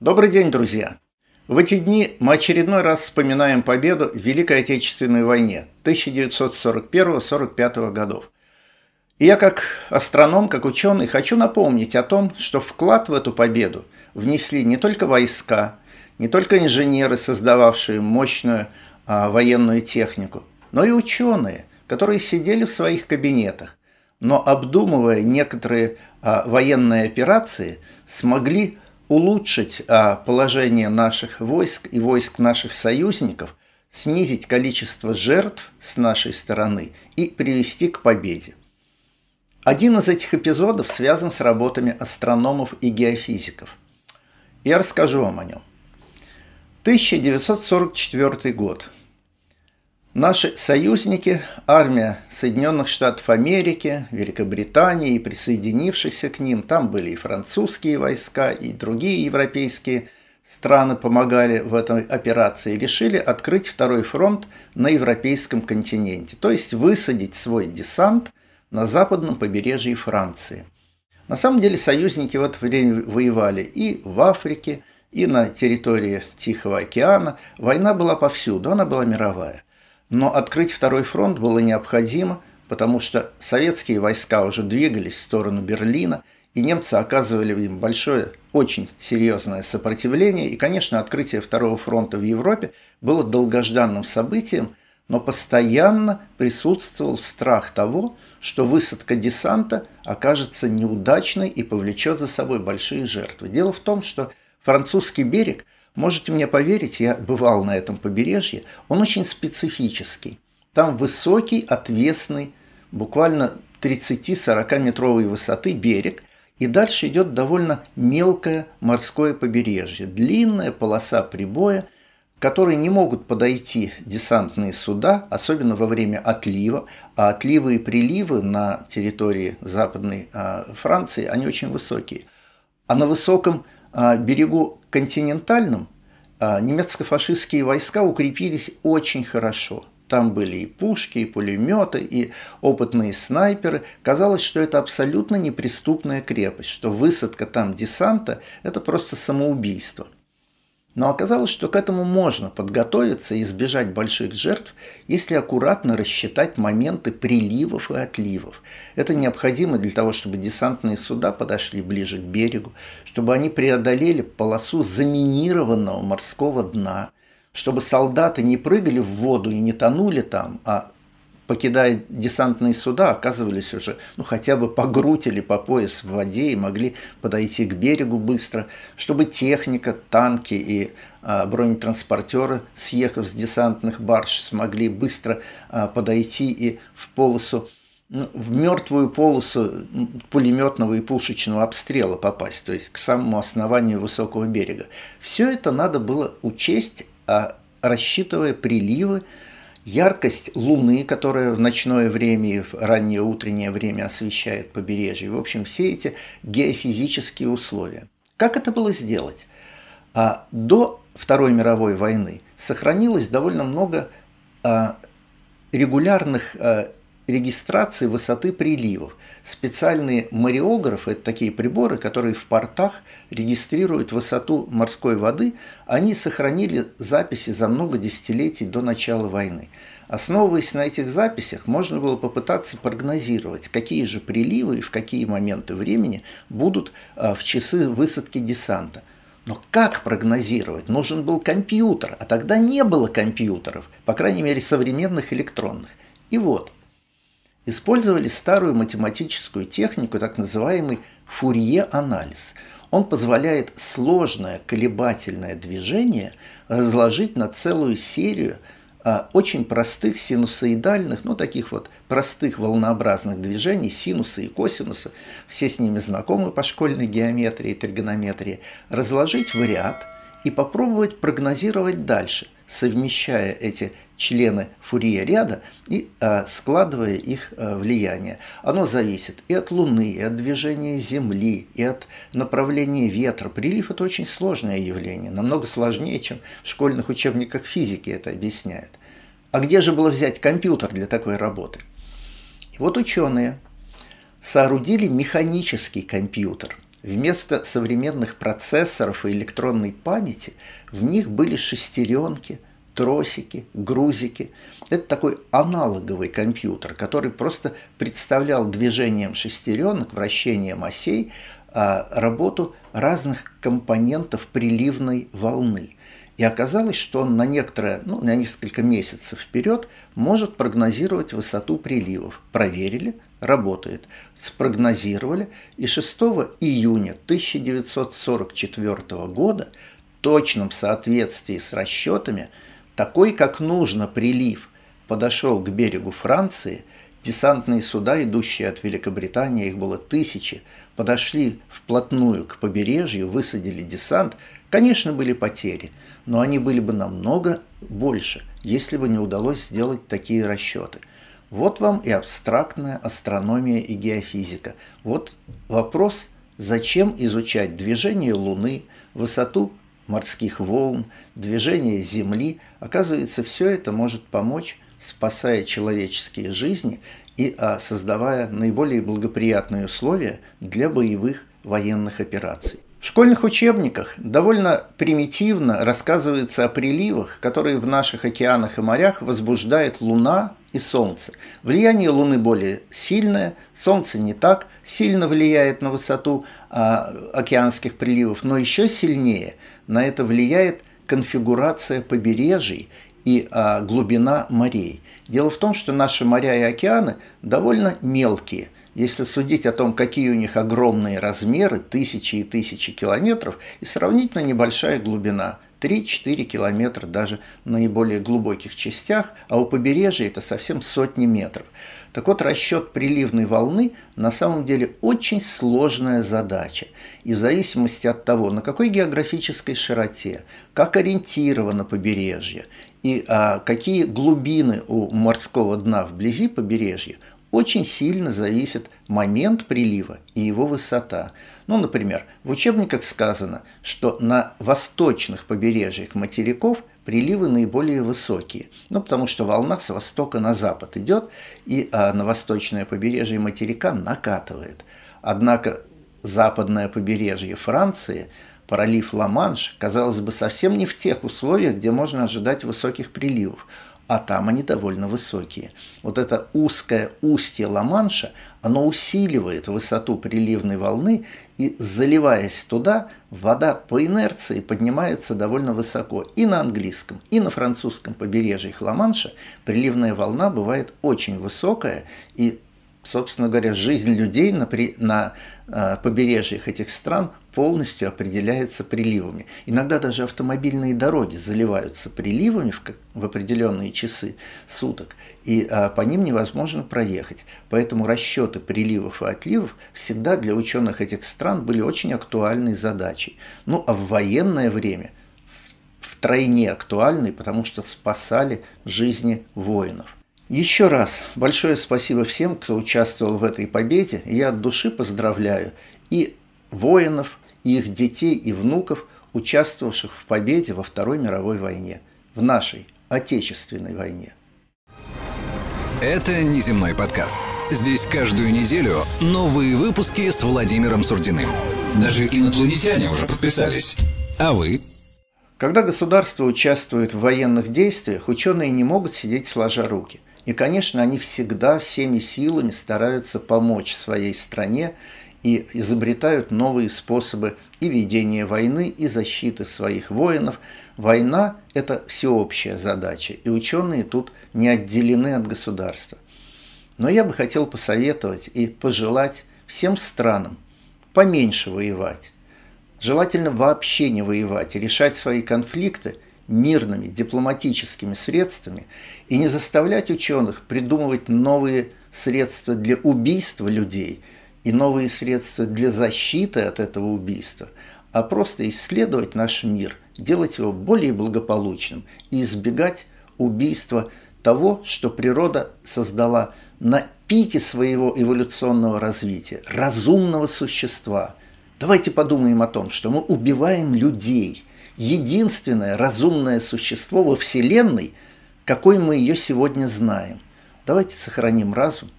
Добрый день, друзья! В эти дни мы очередной раз вспоминаем победу в Великой Отечественной войне 1941-45 годов. И я как астроном, как ученый хочу напомнить о том, что вклад в эту победу внесли не только войска, не только инженеры, создававшие мощную а, военную технику, но и ученые, которые сидели в своих кабинетах, но обдумывая некоторые а, военные операции, смогли улучшить а, положение наших войск и войск наших союзников, снизить количество жертв с нашей стороны и привести к победе. Один из этих эпизодов связан с работами астрономов и геофизиков. Я расскажу вам о нем. 1944 год. Наши союзники, армия Соединенных Штатов Америки, Великобритании и присоединившихся к ним, там были и французские войска, и другие европейские страны помогали в этой операции, решили открыть второй фронт на европейском континенте, то есть высадить свой десант на западном побережье Франции. На самом деле союзники в это время воевали и в Африке, и на территории Тихого океана. Война была повсюду, она была мировая – но открыть второй фронт было необходимо, потому что советские войска уже двигались в сторону Берлина, и немцы оказывали им большое, очень серьезное сопротивление. И, конечно, открытие второго фронта в Европе было долгожданным событием, но постоянно присутствовал страх того, что высадка десанта окажется неудачной и повлечет за собой большие жертвы. Дело в том, что французский берег – Можете мне поверить, я бывал на этом побережье, он очень специфический. Там высокий, отвесный, буквально 30-40 метровой высоты берег, и дальше идет довольно мелкое морское побережье, длинная полоса прибоя, к которой не могут подойти десантные суда, особенно во время отлива, а отливы и приливы на территории Западной а, Франции, они очень высокие. А на высоком а, берегу континентальном а, немецко-фашистские войска укрепились очень хорошо. Там были и пушки, и пулеметы, и опытные снайперы. Казалось, что это абсолютно неприступная крепость, что высадка там десанта – это просто самоубийство – но оказалось, что к этому можно подготовиться и избежать больших жертв, если аккуратно рассчитать моменты приливов и отливов. Это необходимо для того, чтобы десантные суда подошли ближе к берегу, чтобы они преодолели полосу заминированного морского дна, чтобы солдаты не прыгали в воду и не тонули там, а покидая десантные суда, оказывались уже ну, хотя бы по грудь или по пояс в воде и могли подойти к берегу быстро, чтобы техника, танки и а, бронетранспортеры, съехав с десантных барж, смогли быстро а, подойти и в полосу ну, в мертвую полосу пулеметного и пушечного обстрела попасть, то есть к самому основанию высокого берега. Все это надо было учесть, а рассчитывая приливы, яркость луны, которая в ночное время и в раннее утреннее время освещает побережье. В общем, все эти геофизические условия. Как это было сделать? А до Второй мировой войны сохранилось довольно много а, регулярных а, регистрации высоты приливов. Специальные мариографы – это такие приборы, которые в портах регистрируют высоту морской воды. Они сохранили записи за много десятилетий до начала войны. Основываясь на этих записях, можно было попытаться прогнозировать, какие же приливы и в какие моменты времени будут а, в часы высадки десанта. Но как прогнозировать? Нужен был компьютер, а тогда не было компьютеров, по крайней мере современных электронных. И вот – использовали старую математическую технику, так называемый фурье-анализ. Он позволяет сложное колебательное движение разложить на целую серию а, очень простых синусоидальных, ну таких вот простых волнообразных движений, синуса и косинуса, все с ними знакомы по школьной геометрии и тригонометрии, разложить в ряд – и попробовать прогнозировать дальше, совмещая эти члены Фурье ряда и э, складывая их э, влияние. Оно зависит и от Луны, и от движения Земли, и от направления ветра. Прилив – это очень сложное явление, намного сложнее, чем в школьных учебниках физики это объясняют. А где же было взять компьютер для такой работы? И вот ученые соорудили механический компьютер – Вместо современных процессоров и электронной памяти в них были шестеренки, тросики, грузики. Это такой аналоговый компьютер, который просто представлял движением шестеренок, вращением осей, а, работу разных компонентов приливной волны – и оказалось, что он на некоторое, ну, на несколько месяцев вперед может прогнозировать высоту приливов. Проверили, работает. Спрогнозировали, и 6 июня 1944 года в точном соответствии с расчетами такой, как нужно, прилив подошел к берегу Франции – Десантные суда, идущие от Великобритании, их было тысячи, подошли вплотную к побережью, высадили десант. Конечно, были потери, но они были бы намного больше, если бы не удалось сделать такие расчеты. Вот вам и абстрактная астрономия и геофизика. Вот вопрос, зачем изучать движение Луны, высоту морских волн, движение Земли. Оказывается, все это может помочь спасая человеческие жизни и а, создавая наиболее благоприятные условия для боевых военных операций. В школьных учебниках довольно примитивно рассказывается о приливах, которые в наших океанах и морях возбуждает Луна и Солнце. Влияние Луны более сильное, Солнце не так сильно влияет на высоту а, океанских приливов, но еще сильнее на это влияет конфигурация побережий и а, глубина морей. Дело в том, что наши моря и океаны довольно мелкие. Если судить о том, какие у них огромные размеры, тысячи и тысячи километров, и сравнительно небольшая глубина – 3-4 километра даже в наиболее глубоких частях, а у побережья это совсем сотни метров. Так вот, расчет приливной волны на самом деле очень сложная задача. И в зависимости от того, на какой географической широте, как ориентировано побережье и а, какие глубины у морского дна вблизи побережья, очень сильно зависит момент прилива и его высота. Ну, например, в учебниках сказано, что на восточных побережьях материков приливы наиболее высокие, ну, потому что волна с востока на запад идет, и а, на восточное побережье материка накатывает. Однако западное побережье Франции – пролив Ла-Манш, казалось бы, совсем не в тех условиях, где можно ожидать высоких приливов а там они довольно высокие. Вот это узкое устье Ла-Манша, оно усиливает высоту приливной волны, и заливаясь туда, вода по инерции поднимается довольно высоко. И на английском, и на французском побережьях Ла-Манша приливная волна бывает очень высокая, и собственно говоря, жизнь людей на, при, на э, побережьях этих стран полностью определяется приливами. Иногда даже автомобильные дороги заливаются приливами в, в определенные часы суток, и э, по ним невозможно проехать. Поэтому расчеты приливов и отливов всегда для ученых этих стран были очень актуальной задачей. Ну а в военное время втройне актуальной, потому что спасали жизни воинов. Еще раз большое спасибо всем, кто участвовал в этой победе. Я от души поздравляю и воинов, и их детей, и внуков, участвовавших в победе во Второй мировой войне, в нашей Отечественной войне. Это «Неземной подкаст». Здесь каждую неделю новые выпуски с Владимиром Сурдиным. Даже инопланетяне уже подписались. А вы? Когда государство участвует в военных действиях, ученые не могут сидеть сложа руки – и, конечно, они всегда всеми силами стараются помочь своей стране и изобретают новые способы и ведения войны, и защиты своих воинов. Война – это всеобщая задача, и ученые тут не отделены от государства. Но я бы хотел посоветовать и пожелать всем странам поменьше воевать. Желательно вообще не воевать и решать свои конфликты – мирными дипломатическими средствами и не заставлять ученых придумывать новые средства для убийства людей и новые средства для защиты от этого убийства, а просто исследовать наш мир, делать его более благополучным и избегать убийства того, что природа создала на пике своего эволюционного развития, разумного существа. Давайте подумаем о том, что мы убиваем людей – единственное разумное существо во Вселенной, какой мы ее сегодня знаем. Давайте сохраним разум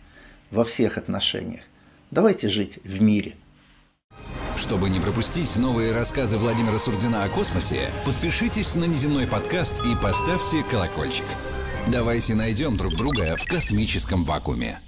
во всех отношениях. Давайте жить в мире. Чтобы не пропустить новые рассказы Владимира Сурдина о космосе, подпишитесь на «Неземной подкаст» и поставьте колокольчик. Давайте найдем друг друга в космическом вакууме.